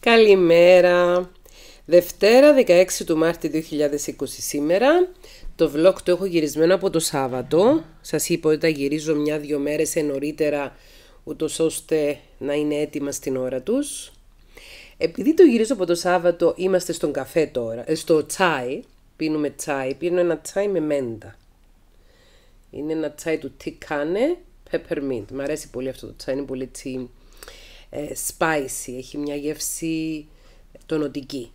Καλημέρα! Δευτέρα 16 του Μάρτη 2020 σήμερα. Το vlog το έχω γυρισμένο από το Σάββατο. Σας είπα ότι τα γυρίζω μια-δυο μέρες ε, νωρίτερα ούτως ώστε να είναι έτοιμα στην ώρα τους. Επειδή το γυρίζω από το Σάββατο είμαστε στον καφέ τώρα, ε, στο τσάι. Πίνουμε τσάι, πίνω ένα τσάι με μέντα. Είναι ένα τσάι του τι κάνε, peppermint. Μ' αρέσει πολύ αυτό το τσάι, είναι πολύ τσι ε, spicy, έχει μια γεύση ε, τονοτική.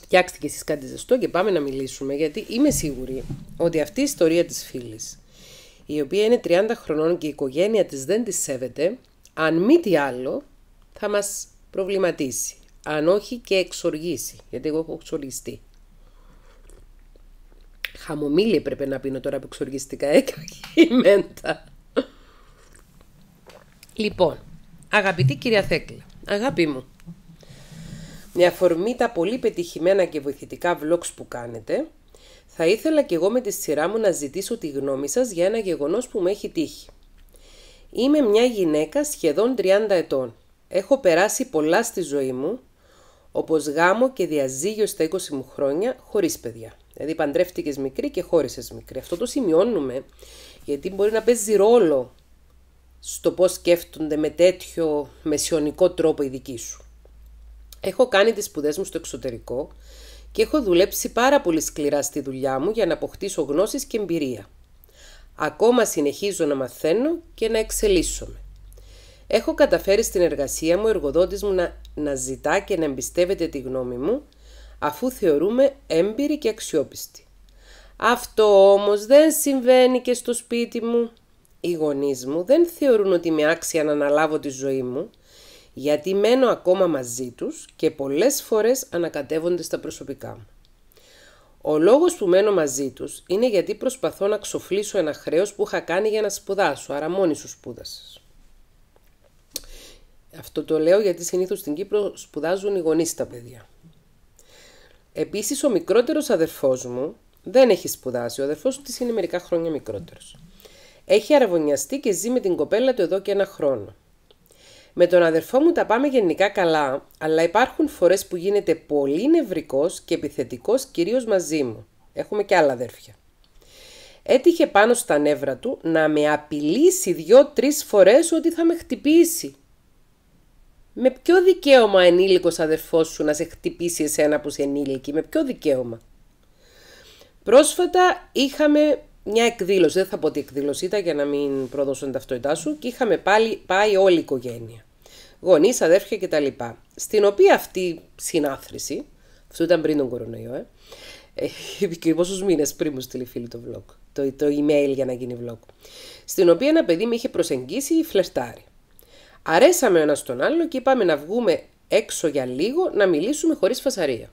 Φτιάξτε και εσείς κάτι ζεστό και πάμε να μιλήσουμε γιατί είμαι σίγουρη ότι αυτή η ιστορία της φίλης η οποία είναι 30 χρονών και η οικογένεια της δεν της σέβεται, αν μη τι άλλο θα μας προβληματίσει, αν όχι και εξοργήσει, γιατί εγώ έχω εξοργιστεί. Χαμομήλι πρέπει να πίνω τώρα που εξοργιστικά έκανα Λοιπόν, αγαπητή κυρία Θέκλα, αγάπη μου, με αφορμή τα πολύ πετυχημένα και βοηθητικά vlogs που κάνετε, θα ήθελα και εγώ με τη σειρά μου να ζητήσω τη γνώμη σας για ένα γεγονός που με έχει τύχει. Είμαι μια γυναίκα σχεδόν 30 ετών. Έχω περάσει πολλά στη ζωή μου, όπως γάμο και διαζύγιο στα 20 μου χρόνια, χωρίς παιδιά. Δηλαδή παντρεύτηκες μικρή και χώρισες μικρή. Αυτό το σημειώνουμε, γιατί μπορεί να παίζει ρόλο στο πώς σκέφτονται με τέτοιο μεσιονικό τρόπο οι δικοί σου. Έχω κάνει τις σπουδές μου στο εξωτερικό και έχω δουλέψει πάρα πολύ σκληρά στη δουλειά μου για να αποκτήσω γνώσεις και εμπειρία. Ακόμα συνεχίζω να μαθαίνω και να εξελίσσομαι. Έχω καταφέρει στην εργασία μου ο εργοδότης μου να, να ζητά και να εμπιστεύεται τη γνώμη μου αφού θεωρούμε έμπειρη και αξιόπιστη. Αυτό όμως δεν συμβαίνει και στο σπίτι μου οι γονείς μου δεν θεωρούν ότι είμαι άξια να αναλάβω τη ζωή μου, γιατί μένω ακόμα μαζί τους και πολλές φορές ανακατεύονται στα προσωπικά μου. Ο λόγος που μένω μαζί τους είναι γιατί προσπαθώ να ξοφλήσω ένα χρέος που είχα κάνει για να σπουδάσω, άρα μόνη σου σπούδασες. Αυτό το λέω γιατί συνήθως στην Κύπρο σπουδάζουν οι γονείς τα παιδιά. Επίσης ο μικρότερος αδερφός μου δεν έχει σπουδάσει, ο αδερφός της είναι μερικά χρόνια μικρότερος. Έχει αραβωνιαστεί και ζει με την κοπέλα του εδώ και ένα χρόνο. Με τον αδερφό μου τα πάμε γενικά καλά, αλλά υπάρχουν φορές που γίνεται πολύ νευρικός και επιθετικός κυρίως μαζί μου. Έχουμε και άλλα αδέρφια. Έτυχε πάνω στα νεύρα του να με απειλήσει δυο-τρεις φορές ότι θα με χτυπήσει. Με ποιο δικαίωμα ενήλικος αδερφός σου να σε χτυπήσει εσένα που σε ενήλικη, με ποιο δικαίωμα. Πρόσφατα είχαμε μια εκδήλωση, δεν θα πω ότι εκδήλωση ήταν για να μην προδώσουν την ταυτότητά σου, και είχαμε πάλι πάει όλη η οικογένεια. Γονείς, αδέρφια κτλ. Στην οποία αυτή συνάθρηση, αυτό ήταν πριν τον κορονοϊό, ε, ε και πόσους μήνες πριν μου στείλει φίλη το vlog, το, email για να γίνει vlog. Στην οποία ένα παιδί με είχε προσεγγίσει ή φλερτάρει. Αρέσαμε ο ένας τον άλλο και είπαμε να βγούμε έξω για λίγο να μιλήσουμε χωρίς φασαρία.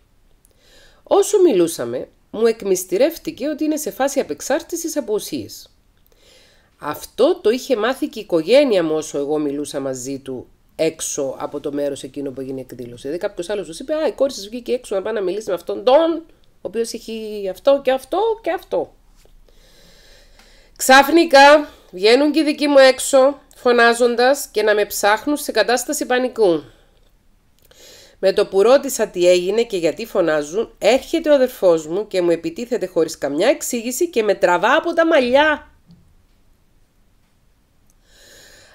Όσο μιλούσαμε, μου εκμυστηρεύτηκε ότι είναι σε φάση απεξάρτησης από ουσίες. Αυτό το είχε μάθει και η οικογένεια μου όσο εγώ μιλούσα μαζί του έξω από το μέρος εκείνο που έγινε εκδήλωση. Δηλαδή κάποιος άλλος τους είπε: Α, η κόρη σας βγήκε έξω να πάει να μιλήσει με αυτόν τον, ο οποίος έχει αυτό και αυτό και αυτό. Ξαφνικά βγαίνουν και οι δικοί μου έξω, φωνάζοντας και να με ψάχνουν σε κατάσταση πανικού. Με το που ρώτησα τι έγινε και γιατί φωνάζουν, έρχεται ο αδερφός μου και μου επιτίθεται χωρίς καμιά εξήγηση και με τραβά από τα μαλλιά.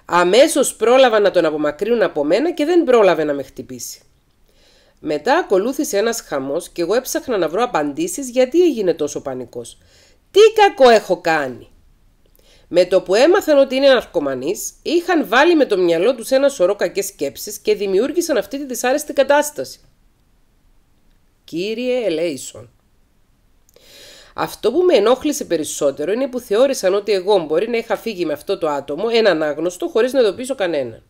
Αμέσως πρόλαβα να τον απομακρύνουν από μένα και δεν πρόλαβε να με χτυπήσει. Μετά ακολούθησε ένας χαμός και εγώ έψαχνα να βρω απαντήσεις γιατί έγινε τόσο πανικός. Τι κακό έχω κάνει. Με το που έμαθαν ότι είναι ναρκωμανεί, είχαν βάλει με το μυαλό τους ένα σωρό κακές σκέψεις και δημιούργησαν αυτή τη δυσάρεστη κατάσταση. Κύριε Ελέισον. Αυτό που με ενόχλησε περισσότερο είναι που θεώρησαν ότι εγώ μπορεί να είχα φύγει με αυτό το άτομο, έναν άγνωστο, χωρίς να ειδοποιήσω κανένα.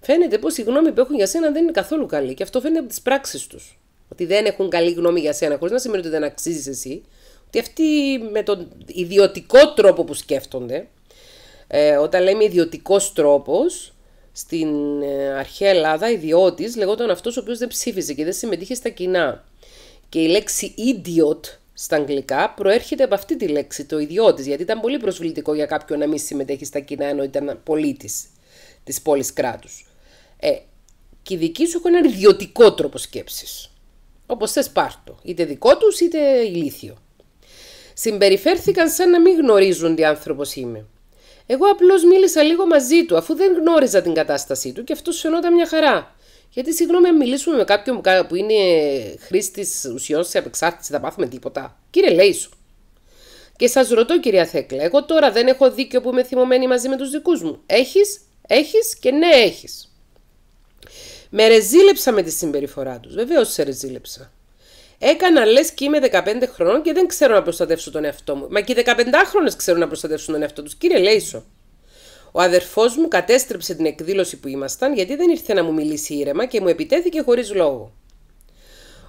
Φαίνεται πως η γνώμη που έχουν για σένα δεν είναι καθόλου καλή και αυτό φαίνεται από τις πράξεις τους. Ότι δεν έχουν καλή γνώμη για σένα, χωρίς να σημαίνει ότι δεν αξίζεις εσύ, και αυτοί με τον ιδιωτικό τρόπο που σκέφτονται, ε, όταν λέμε ιδιωτικός τρόπος, στην ε, αρχαία Ελλάδα ιδιώτης λεγόταν αυτός ο οποίος δεν ψήφιζε και δεν συμμετείχε στα κοινά. Και η λέξη idiot στα αγγλικά προέρχεται από αυτή τη λέξη, το ιδιώτης, γιατί ήταν πολύ προσβλητικό για κάποιον να μην συμμετέχει στα κοινά ενώ ήταν πολίτης της πόλης κράτους. Ε, και οι δικοί σου έχουν έναν ιδιωτικό τρόπο σκέψης. Όπως θες, πάρτο, είτε δικό τους είτε ηλίθιο. Συμπεριφέρθηκαν σαν να μην γνωρίζουν τι άνθρωπος είμαι. Εγώ απλώς μίλησα λίγο μαζί του, αφού δεν γνώριζα την κατάστασή του και αυτό φαινόταν μια χαρά. Γιατί συγγνώμη, μιλήσουμε με κάποιον που είναι χρήστης ουσιών σε απεξάρτηση, θα πάθουμε τίποτα. Κύριε σου. Και σας ρωτώ, κυρία Θέκλα, εγώ τώρα δεν έχω δίκιο που είμαι θυμωμένη μαζί με τους δικούς μου. Έχεις, έχεις και ναι, έχεις. Με ρεζίλεψα με τη συμπεριφορά τους. Βεβαίως σε ρεζίλεψα. Έκανα λες και είμαι 15 χρονών και δεν ξέρω να προστατεύσω τον εαυτό μου. Μα και οι 15χρονε ξέρουν να προστατεύσουν τον εαυτό τους. Κύριε Λέισο. Ο αδερφός μου κατέστρεψε την εκδήλωση που ήμασταν γιατί δεν ήρθε να μου μιλήσει ήρεμα και μου επιτέθηκε χωρίς λόγο.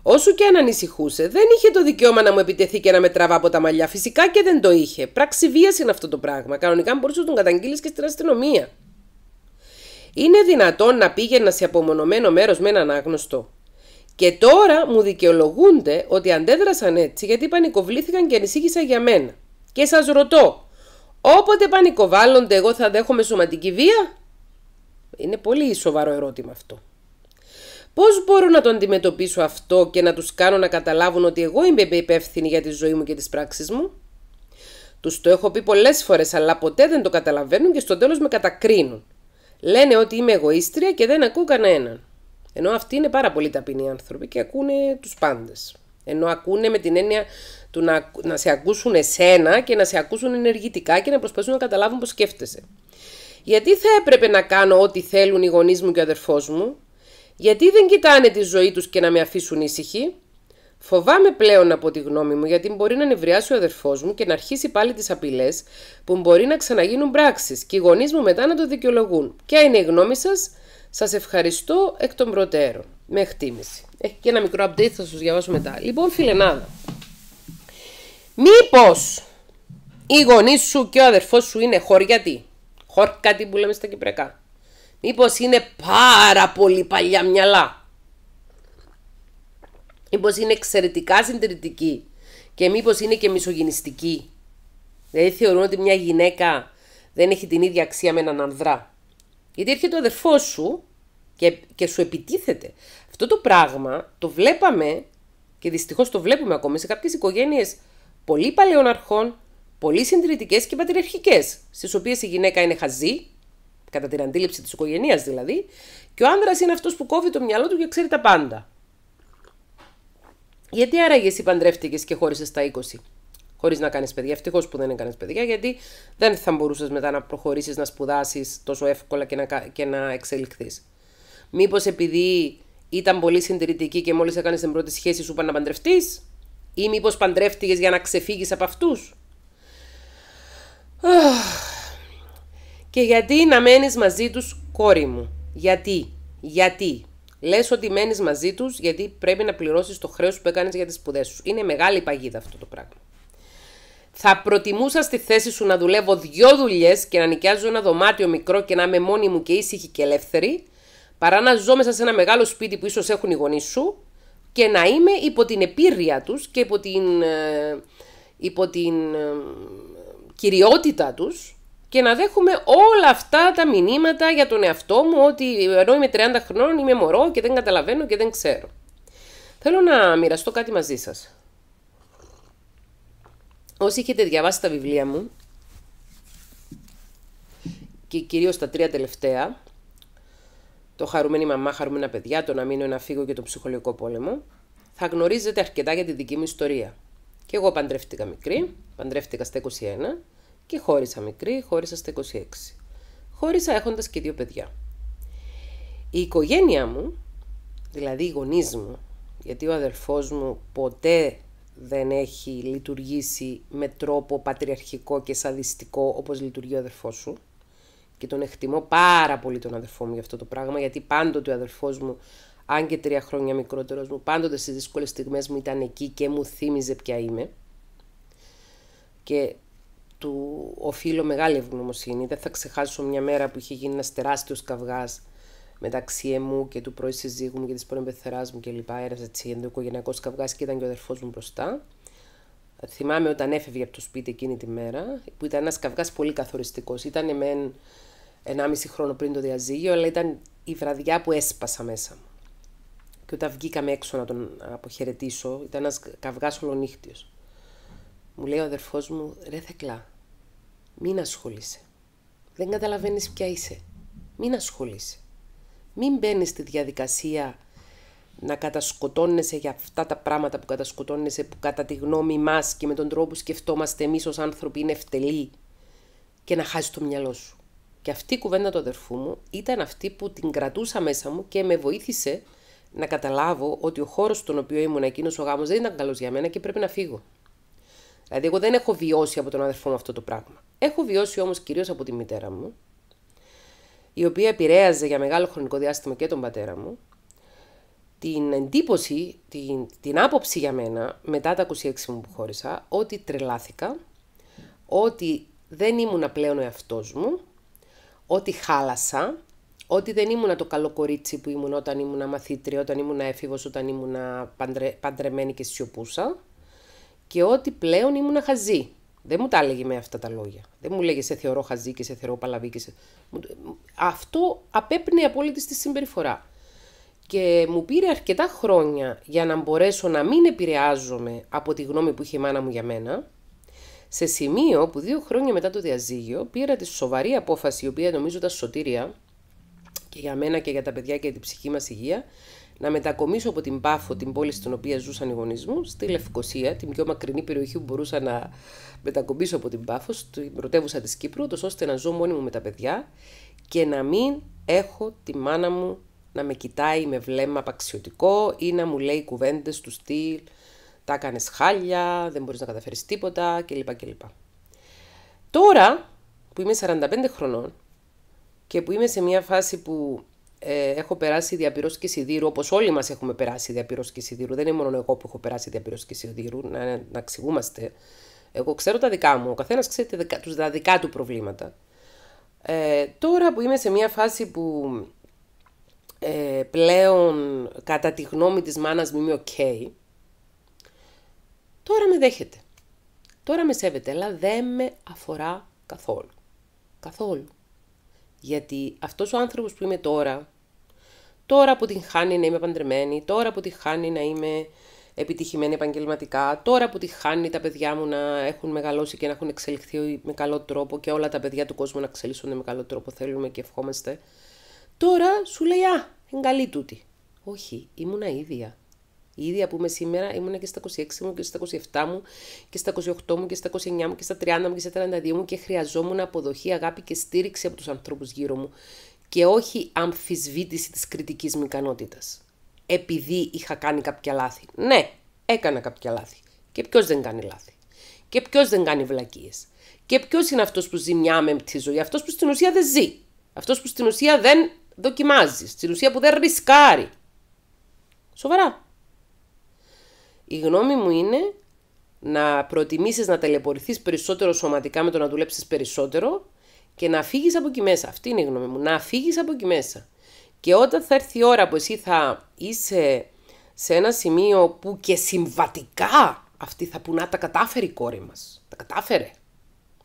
Όσο και αν ανησυχούσε, δεν είχε το δικαίωμα να μου επιτεθεί και να με τραβά από τα μαλλιά. Φυσικά και δεν το είχε. Πράξη βίας είναι αυτό το πράγμα. Κανονικά μπορούσε να τον καταγγείλεις και στην αστυνομία. Είναι δυνατόν να πήγαινα σε απομονωμένο μέρος με έναν άγνωστο. Και τώρα μου δικαιολογούνται ότι αντέδρασαν έτσι γιατί πανικοβλήθηκαν και ανησύχησαν για μένα. Και σας ρωτώ, όποτε πανικοβάλλονται εγώ θα δέχομαι σωματική βία? Είναι πολύ σοβαρό ερώτημα αυτό. Πώς μπορώ να το αντιμετωπίσω αυτό και να τους κάνω να καταλάβουν ότι εγώ είμαι υπεύθυνη για τη ζωή μου και τις πράξεις μου? τους το έχω πει πολλές φορές αλλά ποτέ δεν το καταλαβαίνουν και στο τέλος με κατακρίνουν. Λένε ότι είμαι εγωίστρια και δεν ακούω κανέναν. Ενώ αυτοί είναι πάρα πολύ ταπεινοί άνθρωποι και ακούνε τους πάντες. Ενώ ακούνε με την έννοια του να, να σε ακούσουν εσένα και να σε ακούσουν ενεργητικά και να προσπαθούν να καταλάβουν πώς σκέφτεσαι. Γιατί θα έπρεπε να κάνω ό,τι θέλουν οι γονείς μου και ο αδερφός μου, γιατί δεν κοιτάνε τη ζωή τους και να με αφήσουν ήσυχοι, Φοβάμαι πλέον από τη γνώμη μου γιατί μπορεί να νευριάσει ο αδερφός μου και να αρχίσει πάλι τις απειλές που μπορεί να ξαναγίνουν πράξεις και οι γονείς μου μετά να το δικαιολογούν. Ποια είναι η γνώμη σας, σας ευχαριστώ εκ των προτέρων. Με εκτίμηση. Έχει και ένα μικρό update, θα σας διαβάσω μετά. Λοιπόν, φιλενάδα. Μήπως οι γονείς σου και ο αδερφός σου είναι χωριατοί. κάτι που λέμε στα κυπριακά. Μήπως είναι πάρα πολύ παλιά μυαλά. Μήπως είναι εξαιρετικά συντηρητική. Και μήπως είναι και μισογενιστική. Δηλαδή θεωρούν ότι μια γυναίκα δεν έχει την ίδια αξία με έναν ανδρά. Γιατί έρχεται ο αδερφός σου και, και σου επιτίθεται. Αυτό το πράγμα το βλέπαμε και δυστυχώς το βλέπουμε ακόμη σε κάποιες οικογένειες πολύ παλαιών αρχών, πολύ συντηρητικές και πατριαρχικές, στις οποίες η γυναίκα είναι χαζή, κατά την αντίληψη της οικογένεια δηλαδή, και ο άνδρας είναι αυτός που κόβει το μυαλό του και ξέρει τα πάντα. Γιατί άραγες εσύ παντρεύτηκε και χώρισες στα 20 χωρίς να κάνεις παιδιά. Ευτυχώς που δεν έκανες παιδιά, γιατί δεν θα μπορούσες μετά να προχωρήσεις να σπουδάσεις τόσο εύκολα και να, και να εξελιχθείς. Μήπως επειδή ήταν πολύ συντηρητική και μόλις έκανες την πρώτη σχέση σου είπαν να παντρευτεί, ή μήπως παντρεύτηκες για να ξεφύγεις από αυτούς. Και γιατί να μένεις μαζί τους, κόρη μου. Γιατί, γιατί. Λες ότι μένεις μαζί τους γιατί πρέπει να πληρώσεις το χρέος που έκανες για τις σπουδές σου. Είναι μεγάλη παγίδα αυτό το πράγμα. Θα προτιμούσα στη θέση σου να δουλεύω δυο δουλειές και να νοικιάζω ένα δωμάτιο μικρό και να είμαι μόνη μου και ήσυχη και ελεύθερη, παρά να ζω μέσα σε ένα μεγάλο σπίτι που ίσως έχουν οι γονείς σου και να είμαι υπό την επίρρρεια τους και υπό την, ε, υπό την ε, κυριότητα τους και να δέχομαι όλα αυτά τα μηνύματα για τον εαυτό μου ότι ενώ είμαι 30 χρονών είμαι μωρό και δεν καταλαβαίνω και δεν ξέρω. Θέλω να μοιραστώ κάτι μαζί σας. Όσοι έχετε διαβάσει τα βιβλία μου και κυρίως τα τρία τελευταία, το «Χαρούμενη μαμά, χαρούμενα παιδιά», το «Να μείνω, να μεινω ένα φυγω και το «Ψυχολογικό πόλεμο», θα γνωρίζετε αρκετά για τη δική μου ιστορία. Και εγώ παντρεύτηκα μικρή, παντρεύτηκα στα 21 και χώρισα μικρή, χώρισα στα 26. Χώρισα έχοντας και δύο παιδιά. Η οικογένεια μου, δηλαδή οι γονείς μου, γιατί ο αδερφός μου ποτέ δεν έχει λειτουργήσει με τρόπο πατριαρχικό και σαδιστικό όπως λειτουργεί ο αδερφός σου και τον εκτιμώ πάρα πολύ τον αδερφό μου για αυτό το πράγμα γιατί πάντοτε ο αδερφός μου αν και τρία χρόνια μικρότερος μου πάντοτε στις δύσκολες στιγμές μου ήταν εκεί και μου θύμιζε ποια είμαι και του οφείλω μεγάλη ευγνωμοσύνη δεν θα ξεχάσω μια μέρα που είχε γίνει ένας τεράστιος καυγάς μεταξύ μου και του πρώην συζύγου μου και της πρώην πεθεράς μου κλπ. Ένα έτσι ενδοοικογενειακό καυγάς και ήταν και ο αδερφός μου μπροστά. Θυμάμαι όταν έφευγε από το σπίτι εκείνη τη μέρα, που ήταν ένας καυγάς πολύ καθοριστικός. Ήταν μεν 1,5 χρόνο πριν το διαζύγιο, αλλά ήταν η βραδιά που έσπασα μέσα μου. Και όταν βγήκαμε έξω να τον αποχαιρετήσω, ήταν ένας καυγάς ολονύχτιος. Μου λέει ο αδερφός μου, ρε Θεκλά, μην ασχολείσαι. Δεν καταλαβαίνεις ποια είσαι. Μην ασχολείσαι. Μην μπαίνεις στη διαδικασία να κατασκοτώνεσαι για αυτά τα πράγματα που κατασκοτώνεσαι, που κατά τη γνώμη μας και με τον τρόπο που σκεφτόμαστε εμείς ως άνθρωποι είναι ευτελή, και να χάσεις το μυαλό σου. Και αυτή η κουβέντα του αδερφού μου ήταν αυτή που την κρατούσα μέσα μου και με βοήθησε να καταλάβω ότι ο χώρος στον οποίο ήμουν εκείνος ο γάμος δεν ήταν καλός για μένα και πρέπει να φύγω. Δηλαδή, εγώ δεν έχω βιώσει από τον αδερφό μου αυτό το πράγμα. Έχω βιώσει όμως κυρίως από τη μητέρα μου, η οποία επηρέαζε για μεγάλο χρονικό διάστημα και τον πατέρα μου, την εντύπωση, την, την άποψη για μένα, μετά τα 26 μου που χώρισα, ότι τρελάθηκα, ότι δεν ήμουν πλέον ο εαυτός μου, ότι χάλασα, ότι δεν ήμουνα το καλό κορίτσι που ήμουν όταν ήμουν μαθήτρια, όταν ήμουν έφηβος, όταν ήμουν παντρε, παντρεμένη και σιωπούσα και ότι πλέον ήμουν χαζή. Δεν μου τα έλεγε με αυτά τα λόγια. Δεν μου λέγε σε θεωρώ χαζή και σε θεωρώ παλαβή. Και σε... Αυτό απέπνεε απόλυτη στη συμπεριφορά. Και μου πήρε αρκετά χρόνια για να μπορέσω να μην επηρεάζομαι από τη γνώμη που είχε η μάνα μου για μένα. Σε σημείο που δύο χρόνια μετά το διαζύγιο πήρα τη σοβαρή απόφαση, η οποία νομίζω ήταν σωτήρια και για μένα και για τα παιδιά και την ψυχή μας υγεία, να μετακομίσω από την Πάφο, την πόλη στην οποία ζούσαν οι γονείς μου, στη Λευκοσία, την πιο μακρινή περιοχή που μπορούσα να μετακομίσω από την Πάφο, στην πρωτεύουσα της Κύπρου, τόσο ώστε να ζω μόνη μου με τα παιδιά και να μην έχω τη μάνα μου να με κοιτάει με βλέμμα απαξιωτικό ή να μου λέει κουβέντες του στυλ τα έκανες χάλια, δεν μπορείς να καταφέρεις τίποτα κλπ. κλπ. Τώρα που είμαι 45 χρονών και που είμαι σε μια φάση που ε, έχω περάσει διαπυρό και σιδήρου, όπως όλοι μας έχουμε περάσει διαπυρό και σιδήρου. Δεν είναι μόνο εγώ που έχω περάσει διαπυρό και σιδήρου, να, να Εγώ ξέρω τα δικά μου, ο καθένας ξέρει τα δικά, τους, τα δικά του προβλήματα. Ε, τώρα που είμαι σε μια φάση που ε, πλέον κατά τη γνώμη της μάνας μου είμαι οκ, τώρα με δέχεται. Τώρα με σέβεται, αλλά δεν με αφορά καθόλου. Καθόλου. Γιατί αυτός ο άνθρωπος που είμαι τώρα, Τώρα που την χάνει να είμαι παντρεμένη, τώρα που τη χάνει να είμαι επιτυχημένη επαγγελματικά, τώρα που τη χάνει τα παιδιά μου να έχουν μεγαλώσει και να έχουν εξελιχθεί με καλό τρόπο και όλα τα παιδιά του κόσμου να εξελίσσονται με καλό τρόπο, θέλουμε και ευχόμαστε. Τώρα σου λέει, α, εγκαλεί τούτη. Όχι, ήμουνα ίδια. Η ίδια που είμαι σήμερα ήμουνα και στα 26 μου και στα 27 μου και στα 28 μου και στα 29 μου και στα 30 μου και στα 32 μου και χρειαζόμουν αποδοχή, αγάπη και στήριξη από τους ανθρώπους γύρω μου και όχι αμφισβήτηση της κριτικής μου ικανότητας. Επειδή είχα κάνει κάποια λάθη. Ναι, έκανα κάποια λάθη. Και ποιος δεν κάνει λάθη. Και ποιος δεν κάνει βλακίες. Και ποιος είναι αυτός που ζει μια άμεμπτη ζωή, αυτός που στην ουσία δεν ζει. Αυτός που στην ουσία δεν δοκιμάζει, στην ουσία που δεν ρισκάρει. Σοβαρά. Η γνώμη μου είναι να προτιμήσεις να ταλαιπωρηθείς περισσότερο σωματικά με το να δουλέψεις περισσότερο, και να φύγεις από εκεί μέσα. Αυτή είναι η γνώμη μου. Να φύγεις από εκεί μέσα. Και όταν θα έρθει η ώρα που εσύ θα είσαι σε ένα σημείο που και συμβατικά αυτή θα πουνά τα κατάφερε η κόρη μας. Τα κατάφερε.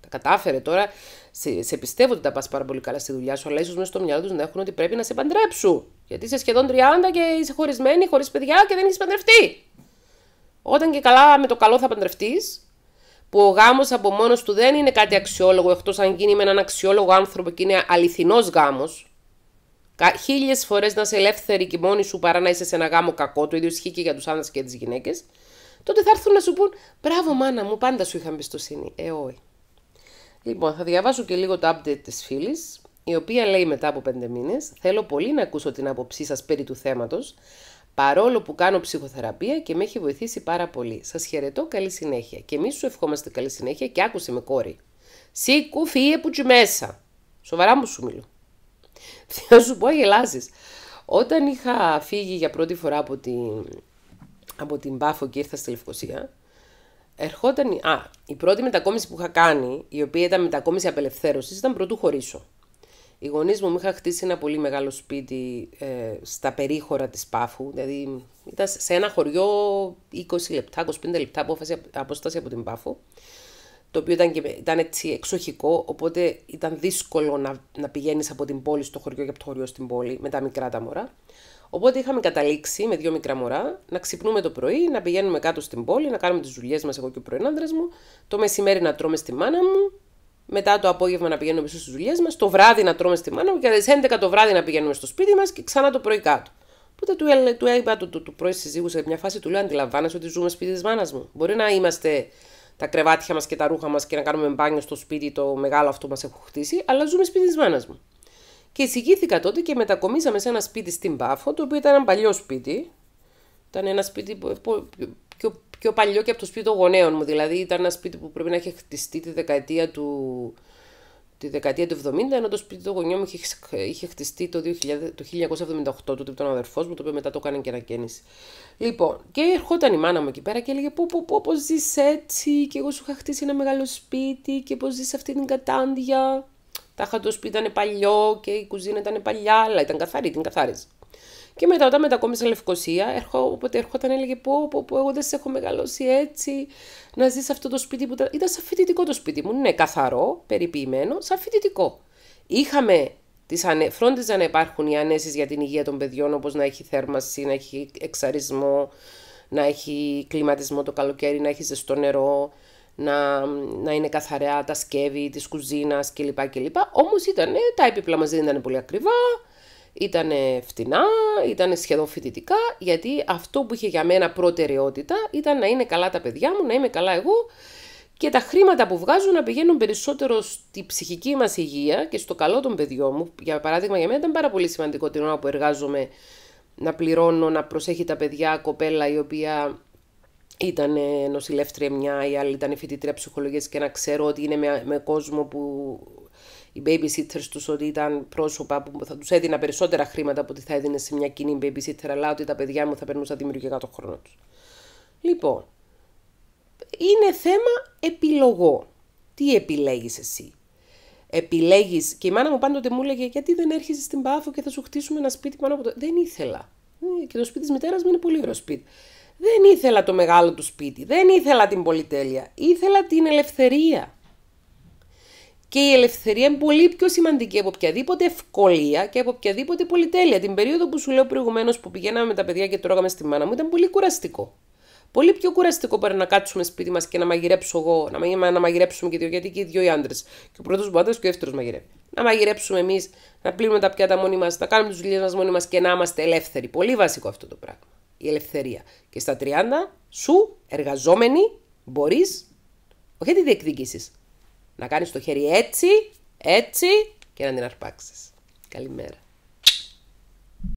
Τα κατάφερε. Τώρα σε, σε πιστεύω ότι τα πας πάρα πολύ καλά στη δουλειά σου, αλλά ίσως μέσα στο μυαλό τους να έχουν ότι πρέπει να σε παντρέψουν. Γιατί είσαι σχεδόν 30 και είσαι χωρισμένη, χωρίς παιδιά και δεν έχεις παντρευτεί. Όταν και καλά με το καλό θα παντρευτείς, που ο γάμος από μόνος του δεν είναι κάτι αξιόλογο, εκτός αν γίνει με έναν αξιόλογο άνθρωπο και είναι αληθινός γάμος. Χίλιες φορές να είσαι ελεύθερη και μόνη σου παρά να είσαι σε ένα γάμο κακό, το ίδιο ισχύει και για τους άνδρες και τις γυναίκες, τότε θα έρθουν να σου πούν Μπράβο, μάνα μου, πάντα σου είχα εμπιστοσύνη. Ε, όχι. Λοιπόν, θα διαβάσω και λίγο το update της φίλης, η οποία λέει μετά από πέντε μήνες: Θέλω πολύ να ακούσω την άποψή σας περί του θέματος, Παρόλο που κάνω ψυχοθεραπεία και με έχει βοηθήσει πάρα πολύ. Σας χαιρετώ, καλή συνέχεια. Και εμείς σου ευχόμαστε καλή συνέχεια και άκουσε με κόρη. Σήκου, φύγε που τσου μέσα. Σοβαρά μου σου μιλώ. Θα σου πω, γελάζεις. Όταν είχα φύγει για πρώτη φορά από την, από την Πάφο και ήρθα στη Λευκοσία, ερχόταν. Α, η πρώτη μετακόμιση που είχα κάνει, η οποία ήταν μετακόμιση απελευθέρωσης, ήταν πρωτού χωρίσω. Οι γονείς μου είχαν χτίσει ένα πολύ μεγάλο σπίτι ε, στα περίχωρα της Πάφου, δηλαδή ήταν σε ένα χωριό 20 λεπτά, 25 λεπτά απόφαση, απόσταση από την Πάφου, το οποίο ήταν, και, ήταν έτσι εξοχικό, οπότε ήταν δύσκολο να, να πηγαίνεις από την πόλη στο χωριό και από το χωριό στην πόλη με τα μικρά τα μωρά. Οπότε είχαμε καταλήξει με δύο μικρά μωρά να ξυπνούμε το πρωί, να πηγαίνουμε κάτω στην πόλη, να κάνουμε τις δουλειές μας εγώ και ο πρώην μου, το μεσημέρι να τρώμε στη μάνα μου μετά το απόγευμα να πηγαίνουμε πίσω στις δουλειές μας, το βράδυ να τρώμε στη μάνα μου και στις 11 το βράδυ να πηγαίνουμε στο σπίτι μας και ξανά το πρωί κάτω. Οπότε του, έλε, του έλεγα του, του, σε μια φάση του λέω: Αντιλαμβάνεσαι ότι ζούμε σπίτι της μάνας μου. Μπορεί να είμαστε τα κρεβάτια μας και τα ρούχα μας και να κάνουμε μπάνιο στο σπίτι το μεγάλο αυτό που μας έχω χτίσει, αλλά ζούμε σπίτι της μάνας μου. Και εισηγήθηκα τότε και μετακομίσαμε σε ένα σπίτι στην Πάφο, το οποίο ήταν ένα παλιό σπίτι, ήταν ένα σπίτι πιο, πιο, πιο παλιό και από το σπίτι των γονέων μου. Δηλαδή ήταν ένα σπίτι που πρέπει να είχε χτιστεί τη δεκαετία του, τη δεκαετία του 70, ενώ το σπίτι των γονιών μου είχε, είχε χτιστεί το, 2000, το 1978, το ο αδερφός μου, το οποίο μετά το έκανε και ανακαίνιση. Λοιπόν, και ερχόταν η μάνα μου εκεί πέρα και έλεγε: πού, πού, πώς, ζεις έτσι, και εγώ σου είχα χτίσει ένα μεγάλο σπίτι, και πώς ζεις αυτή την κατάντια. Τα είχα το σπίτι ήταν παλιό και η κουζίνα ήταν παλιά, αλλά ήταν καθαρή, την καθάριζε. Και μετά όταν μετακόμισα Λευκοσία, ερχό, όποτε έρχονταν έλεγε πω, πω, πω, εγώ δεν σε έχω μεγαλώσει έτσι, να ζεις σε αυτό το σπίτι που ήταν... Ήταν σαν φοιτητικό το σπίτι μου, ναι, καθαρό, περιποιημένο, σαν φοιτητικό. Είχαμε τις ανε... φρόντιζα να υπάρχουν οι ανέσεις για την υγεία των παιδιών, όπως να έχει θέρμαση, να έχει εξαρισμό, να έχει κλιματισμό το καλοκαίρι, να έχει ζεστό νερό, να, να είναι καθαρά τα σκεύη της κουζίνας κλπ. κλπ. Όμως ήταν, τα έπιπλα μας δεν ήταν πολύ ακριβά, ήταν φτηνά, ήταν σχεδόν φοιτητικά, γιατί αυτό που είχε για μένα προτεραιότητα ήταν να είναι καλά τα παιδιά μου, να είμαι καλά εγώ και τα χρήματα που βγάζω να πηγαίνουν περισσότερο στη ψυχική μας υγεία και στο καλό των παιδιών μου. Για παράδειγμα, για μένα ήταν πάρα πολύ σημαντικό την ώρα που εργάζομαι να πληρώνω, να προσέχει τα παιδιά, κοπέλα η οποία ήταν ε, νοσηλεύτρια μια, η άλλη ήταν φοιτήτρια ψυχολογίας και να ξέρω ότι είναι με, με κόσμο που οι babysitters τους ότι ήταν πρόσωπα που θα τους έδινα περισσότερα χρήματα από ότι θα έδινε σε μια κοινή babysitter, αλλά ότι τα παιδιά μου θα περνούσαν δημιουργικά το χρόνο τους. Λοιπόν, είναι θέμα επιλογό. Τι επιλέγεις εσύ. Επιλέγεις, και η μάνα μου πάντοτε μου έλεγε γιατί δεν έρχεσαι στην Πάθο και θα σου χτίσουμε ένα σπίτι πάνω από το... Δεν ήθελα. Και το σπίτι της μητέρας μου είναι πολύ ωραίο σπίτι. Δεν ήθελα το μεγάλο του σπίτι, δεν ήθελα την πολυτέλεια, ήθελα την ελευθερία. Και η ελευθερία είναι πολύ πιο σημαντική από οποιαδήποτε ευκολία και από οποιαδήποτε πολυτέλεια. Την περίοδο που σου λέω προηγουμένως που πηγαίναμε με τα παιδιά και τρώγαμε στη μάνα μου ήταν πολύ κουραστικό. Πολύ πιο κουραστικό παρά να κάτσουμε σπίτι μας και να μαγειρέψω εγώ, να, να μαγειρέψουμε και δύο, γιατί και οι δύο οι άντρες. Και ο πρώτος μου άντρα και ο δεύτερος μαγειρεύει. Να μαγειρέψουμε εμείς, να πλύνουμε τα πιάτα μόνοι μας, να κάνουμε τι δουλειέ μας μόνοι μας και να είμαστε ελεύθεροι. Πολύ βασικό αυτό το πράγμα. Η ελευθερία. Και στα 30 σου, εργαζόμενοι, μπορείς, όχι να τη διεκδικήσει, να κάνεις το χέρι έτσι, έτσι και να την αρπάξεις. Καλημέρα.